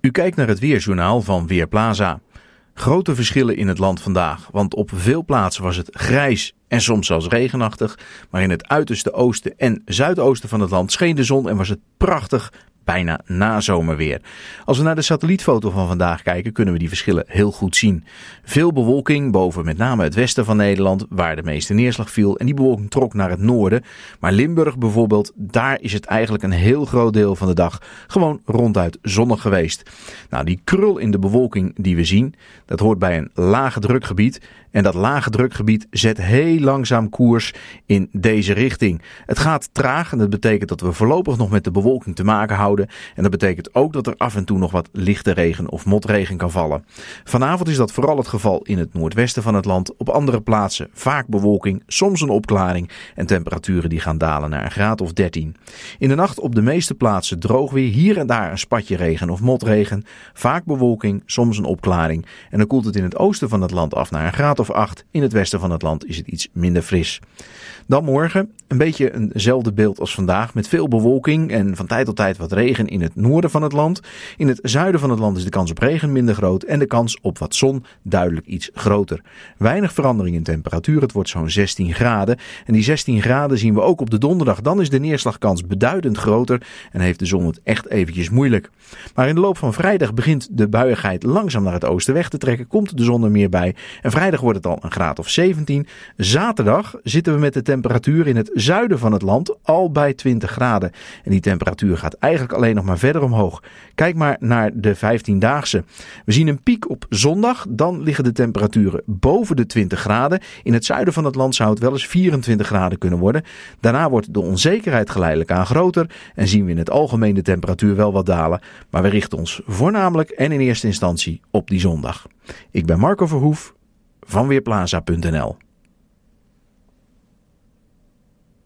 U kijkt naar het weerjournaal van Weerplaza. Grote verschillen in het land vandaag, want op veel plaatsen was het grijs en soms zelfs regenachtig, maar in het uiterste oosten en zuidoosten van het land scheen de zon en was het prachtig bijna nazomerweer. Als we naar de satellietfoto van vandaag kijken, kunnen we die verschillen heel goed zien. Veel bewolking boven met name het westen van Nederland, waar de meeste neerslag viel. En die bewolking trok naar het noorden. Maar Limburg bijvoorbeeld, daar is het eigenlijk een heel groot deel van de dag gewoon ronduit zonnig geweest. Nou, die krul in de bewolking die we zien, dat hoort bij een lage drukgebied. En dat lage drukgebied zet heel langzaam koers in deze richting. Het gaat traag en dat betekent dat we voorlopig nog met de bewolking te maken houden. En dat betekent ook dat er af en toe nog wat lichte regen of motregen kan vallen. Vanavond is dat vooral het geval in het noordwesten van het land. Op andere plaatsen vaak bewolking, soms een opklaring en temperaturen die gaan dalen naar een graad of 13. In de nacht op de meeste plaatsen droog weer, hier en daar een spatje regen of motregen. Vaak bewolking, soms een opklaring. En dan koelt het in het oosten van het land af naar een graad of 8. In het westen van het land is het iets minder fris. Dan morgen een beetje eenzelfde beeld als vandaag met veel bewolking en van tijd tot tijd wat regen regen in het noorden van het land. In het zuiden van het land is de kans op regen minder groot en de kans op wat zon duidelijk iets groter. Weinig verandering in temperatuur, het wordt zo'n 16 graden. En die 16 graden zien we ook op de donderdag. Dan is de neerslagkans beduidend groter en heeft de zon het echt eventjes moeilijk. Maar in de loop van vrijdag begint de buiigheid langzaam naar het oosten weg te trekken, komt de zon er meer bij. En vrijdag wordt het al een graad of 17. Zaterdag zitten we met de temperatuur in het zuiden van het land al bij 20 graden. En die temperatuur gaat eigenlijk alleen nog maar verder omhoog. Kijk maar naar de 15-daagse. We zien een piek op zondag. Dan liggen de temperaturen boven de 20 graden. In het zuiden van het land zou het wel eens 24 graden kunnen worden. Daarna wordt de onzekerheid geleidelijk aan groter. En zien we in het algemeen de temperatuur wel wat dalen. Maar we richten ons voornamelijk en in eerste instantie op die zondag. Ik ben Marco Verhoef van Weerplaza.nl.